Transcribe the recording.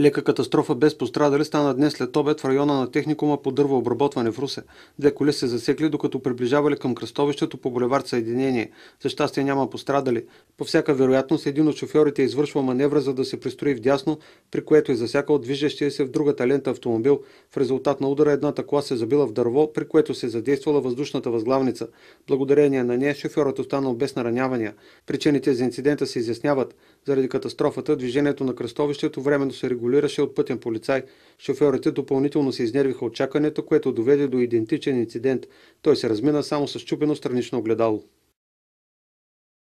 Лека катастрофа без пострадали стана днес след обед в района на техникума по дървообработване в Русе. Две коли се засекли, докато приближавали към кръстовището по булевард Съединение. За щастие няма пострадали. По всяка вероятност един от шофьорите е извършва маневра, за да се пристрои вдясно, при което е засякал движещия се в другата лента автомобил. В резултат на удара едната кола се забила в дърво, при което се е задействала въздушната възглавница. Благодарение на нея шофьорът е останал без наранявания. Причините за инцидента се изясняват. Заради катастрофата движението на кръстовището временно се регулираше от пътен полицай. Шофьорите допълнително се изнервиха от чакането, което доведе до идентичен инцидент. Той се размина само с чупено странично огледало.